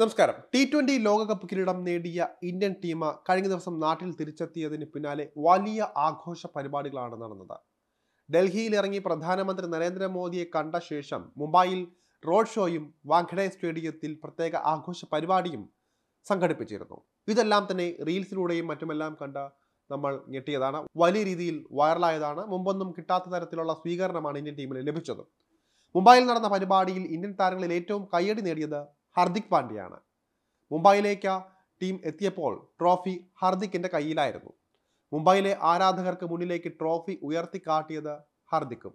നമസ്കാരം T twenty ലോകകപ്പ് കിരീടം നേടിയ ഇന്ത്യൻ ടീം കഴിഞ്ഞ ദിവസം നാട്ടിൽ തിരിച്ചെത്തിയതിന് പിന്നാലെ വലിയ ആഘോഷ പരിപാടികളാണ് നടന്നത് ഡൽഹിയിൽ ഇറങ്ങി പ്രധാനമന്ത്രി നരേന്ദ്രമോദിയെ കണ്ട ശേഷം മുംബൈയിൽ റോഡ് ഷോയും വാഖഡെ സ്റ്റേഡിയത്തിൽ പ്രത്യേക ആഘോഷ പരിപാടിയും സംഘടിപ്പിച്ചിരുന്നു ഇതെല്ലാം തന്നെ റീൽസിലൂടെയും മറ്റുമെല്ലാം കണ്ട നമ്മൾ ഞെട്ടിയതാണ് വലിയ രീതിയിൽ വൈറലായതാണ് മുമ്പൊന്നും കിട്ടാത്ത തരത്തിലുള്ള സ്വീകരണമാണ് ഇന്ത്യൻ ടീമിന് ലഭിച്ചത് മുംബൈയിൽ നടന്ന പരിപാടിയിൽ ഇന്ത്യൻ താരങ്ങളിൽ ഏറ്റവും കയ്യടി നേടിയത് ഹർദിക് പാണ്ഡ്യയാണ് മുംബൈയിലേക്ക് ടീം എത്തിയപ്പോൾ ട്രോഫി ഹർദിക്കിൻ്റെ കയ്യിലായിരുന്നു മുംബൈയിലെ ആരാധകർക്ക് മുന്നിലേക്ക് ട്രോഫി ഉയർത്തിക്കാട്ടിയത് ഹർദിക്കും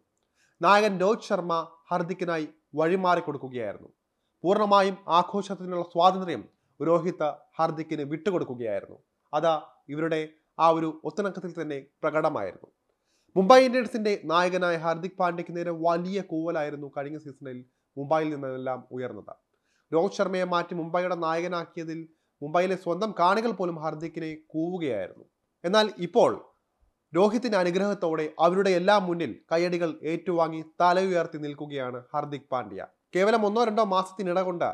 നായകൻ രോഹിത് ശർമ്മ ഹർദിക്കിനായി വഴിമാറി കൊടുക്കുകയായിരുന്നു പൂർണ്ണമായും ആഘോഷത്തിനുള്ള സ്വാതന്ത്ര്യം രോഹിത് ഹർദിക്കിന് വിട്ടുകൊടുക്കുകയായിരുന്നു അതാ ഇവരുടെ ആ ഒരു ഒത്തിണക്കത്തിൽ തന്നെ പ്രകടമായിരുന്നു മുംബൈ ഇന്ത്യൻസിന്റെ നായകനായ ഹാർദിക് പാണ്ഡ്യയ്ക്ക് നേരെ വലിയ കൂവലായിരുന്നു കഴിഞ്ഞ സീസണിൽ മുംബൈയിൽ നിന്നെല്ലാം ഉയർന്നത് രോഹിത് ശർമ്മയെ മാറ്റി മുംബൈയുടെ നായകനാക്കിയതിൽ മുംബൈയിലെ സ്വന്തം കാണികൾ പോലും ഹാർദിക്കിനെ കൂവുകയായിരുന്നു എന്നാൽ ഇപ്പോൾ രോഹിത്തിന്റെ അനുഗ്രഹത്തോടെ അവരുടെ എല്ലാം മുന്നിൽ കയ്യടികൾ ഏറ്റുവാങ്ങി തലയുയർത്തി നിൽക്കുകയാണ് ഹാർദിക് പാണ്ഡ്യ കേവലം ഒന്നോ രണ്ടോ മാസത്തിനിട കൊണ്ട്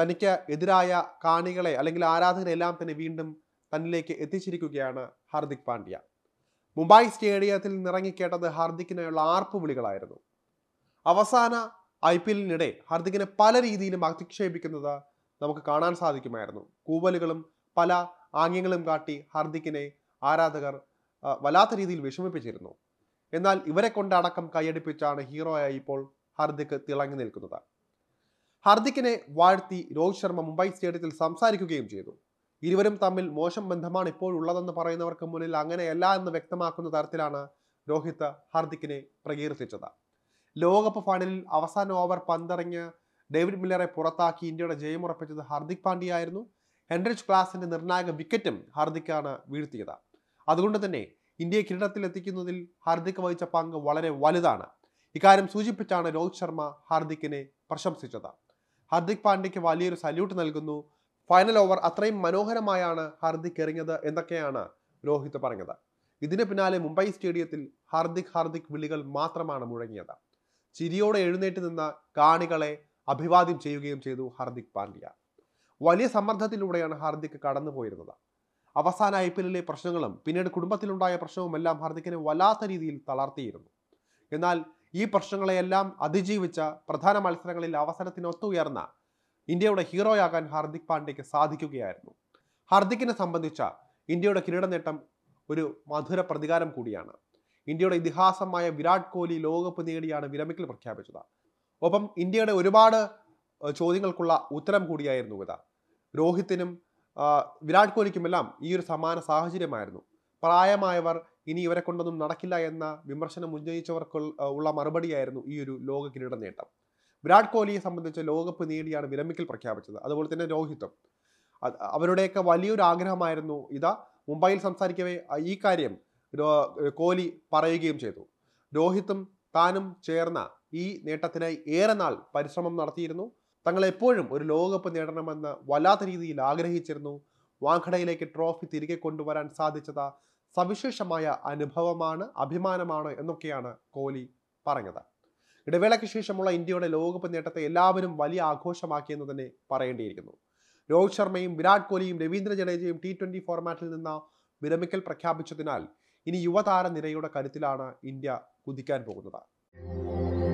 തനിക്ക് എതിരായ കാണികളെ അല്ലെങ്കിൽ ആരാധകരെ എല്ലാം തന്നെ വീണ്ടും തന്നിലേക്ക് എത്തിച്ചിരിക്കുകയാണ് ഹാർദിക് പാണ്ഡ്യ മുംബൈ സ്റ്റേഡിയത്തിൽ നിറങ്ങിക്കേട്ടത് ഹാർദിക്കിനായുള്ള ആർപ്പ് വിളികളായിരുന്നു അവസാന ഐ പി എല്ലിനിടെ ഹാർദിക്കിനെ പല രീതിയിലും അധിക്ഷേപിക്കുന്നത് നമുക്ക് കാണാൻ സാധിക്കുമായിരുന്നു കൂവലുകളും പല ആംഗ്യങ്ങളും കാട്ടി ഹാർദിക്കിനെ ആരാധകർ വല്ലാത്ത രീതിയിൽ വിഷമിപ്പിച്ചിരുന്നു എന്നാൽ ഇവരെ കൊണ്ട് അടക്കം കൈയടിപ്പിച്ചാണ് ഹീറോയായി ഇപ്പോൾ ഹാർദിക്ക് തിളങ്ങി നിൽക്കുന്നത് ഹാർദിക്കിനെ വാഴ്ത്തി രോഹിത് ശർമ്മ മുംബൈ സ്റ്റേഡിയത്തിൽ സംസാരിക്കുകയും ചെയ്തു ഇരുവരും തമ്മിൽ മോശം ബന്ധമാണ് ഇപ്പോൾ ഉള്ളതെന്ന് പറയുന്നവർക്ക് മുന്നിൽ അങ്ങനെയല്ല എന്ന് വ്യക്തമാക്കുന്ന തരത്തിലാണ് രോഹിത് ഹാർദിക്കിനെ പ്രകീർത്തിച്ചത് ലോകകപ്പ് ഫൈനലിൽ അവസാന ഓവർ പന്തിറങ്ങിയ ഡേവിഡ് മില്ലറെ പുറത്താക്കി ഇന്ത്യയുടെ ജയം ഉറപ്പിച്ചത് ഹാർദിക് പാണ്ഡ്യയായിരുന്നു ഹെൻറിച്ച് ക്ലാസിന്റെ നിർണായക വിക്കറ്റും ഹാർദിക്കാണ് വീഴ്ത്തിയത് അതുകൊണ്ട് തന്നെ ഇന്ത്യയെ എത്തിക്കുന്നതിൽ ഹാർദിക് വഹിച്ച പങ്ക് വളരെ വലുതാണ് ഇക്കാര്യം സൂചിപ്പിച്ചാണ് രോഹിത് ശർമ്മ ഹാർദിക്കിനെ പ്രശംസിച്ചത് ഹാർദിക് പാണ്ഡ്യയ്ക്ക് വലിയൊരു സല്യൂട്ട് നൽകുന്നു ഫൈനൽ ഓവർ അത്രയും മനോഹരമായാണ് ഹാർദിക് എറിഞ്ഞത് എന്നൊക്കെയാണ് രോഹിത് പറഞ്ഞത് ഇതിന് പിന്നാലെ മുംബൈ സ്റ്റേഡിയത്തിൽ ഹാർദിക് ഹാർദിക് വിളികൾ മാത്രമാണ് മുഴങ്ങിയത് ചിരിയോടെ എഴുന്നേറ്റ് നിന്ന കാണികളെ അഭിവാദ്യം ചെയ്യുകയും ചെയ്തു ഹാർദിക് പാണ്ഡ്യ വലിയ സമ്മർദ്ദത്തിലൂടെയാണ് ഹാർദിക് കടന്നുപോയിരുന്നത് അവസാന ഐ പി എല്ലിലെ പ്രശ്നങ്ങളും പിന്നീട് കുടുംബത്തിലുണ്ടായ പ്രശ്നവും എല്ലാം ഹാർദിക്കിനെ വല്ലാത്ത രീതിയിൽ തളർത്തിയിരുന്നു എന്നാൽ ഈ പ്രശ്നങ്ങളെയെല്ലാം അതിജീവിച്ച പ്രധാന മത്സരങ്ങളിൽ അവസരത്തിനൊത്തുയർന്ന ഇന്ത്യയുടെ ഹീറോയാകാൻ ഹാർദിക് പാണ്ഡ്യയ്ക്ക് സാധിക്കുകയായിരുന്നു ഹാർദിക്കിനെ സംബന്ധിച്ച ഇന്ത്യയുടെ കിരീട നേട്ടം ഒരു മധുര പ്രതികാരം കൂടിയാണ് ഇന്ത്യയുടെ ഇതിഹാസമായ വിരാട് കോഹ്ലി ലോകകപ്പ് നേടിയാണ് വിരമിക്കൽ പ്രഖ്യാപിച്ചത് ഒപ്പം ഇന്ത്യയുടെ ഒരുപാട് ചോദ്യങ്ങൾക്കുള്ള ഉത്തരം കൂടിയായിരുന്നു ഇത് രോഹിത്തിനും വിരാട് കോഹ്ലിക്കുമെല്ലാം ഈ ഒരു സമാന സാഹചര്യമായിരുന്നു പ്രായമായവർ ഇനി ഇവരെ കൊണ്ടൊന്നും നടക്കില്ല എന്ന വിമർശനം ഉന്നയിച്ചവർക്ക് ഉള്ള മറുപടിയായിരുന്നു ഈ ഒരു ലോക കിരീട നേട്ടം വിരാട് കോഹ്ലിയെ സംബന്ധിച്ച് ലോകകപ്പ് നേടിയാണ് വിരമിക്കൽ പ്രഖ്യാപിച്ചത് അതുപോലെ തന്നെ രോഹിത്തും അവരുടെയൊക്കെ വലിയൊരു ആഗ്രഹമായിരുന്നു ഇതാ മുംബൈയിൽ സംസാരിക്കവേ ഈ കാര്യം കോഹ്ലി പറയുകയും ചെയ്തു രോഹിത്തും താനും ചേർന്ന ഈ നേട്ടത്തിനായി ഏറെ നാൾ പരിശ്രമം നടത്തിയിരുന്നു തങ്ങൾ എപ്പോഴും ഒരു ലോകകപ്പ് നേടണമെന്ന് വല്ലാത്ത രീതിയിൽ ആഗ്രഹിച്ചിരുന്നു വാങ്കടയിലേക്ക് ട്രോഫി തിരികെ കൊണ്ടുവരാൻ സാധിച്ചത് സവിശേഷമായ അനുഭവമാണ് അഭിമാനമാണ് എന്നൊക്കെയാണ് കോഹ്ലി പറഞ്ഞത് ഇടവേളയ്ക്ക് ശേഷമുള്ള ഇന്ത്യയുടെ ലോകകപ്പ് നേട്ടത്തെ എല്ലാവരും വലിയ ആഘോഷമാക്കിയെന്ന് തന്നെ പറയേണ്ടിയിരിക്കുന്നു രോഹിത് ശർമ്മയും വിരാട് കോഹ്ലിയും രവീന്ദ്ര ജഡേജയും ടി ഫോർമാറ്റിൽ നിന്ന് വിരമിക്കൽ പ്രഖ്യാപിച്ചതിനാൽ ഇനി യുവതാര നിരയുടെ കരുത്തിലാണ് ഇന്ത്യ കുതിക്കാൻ പോകുന്നത്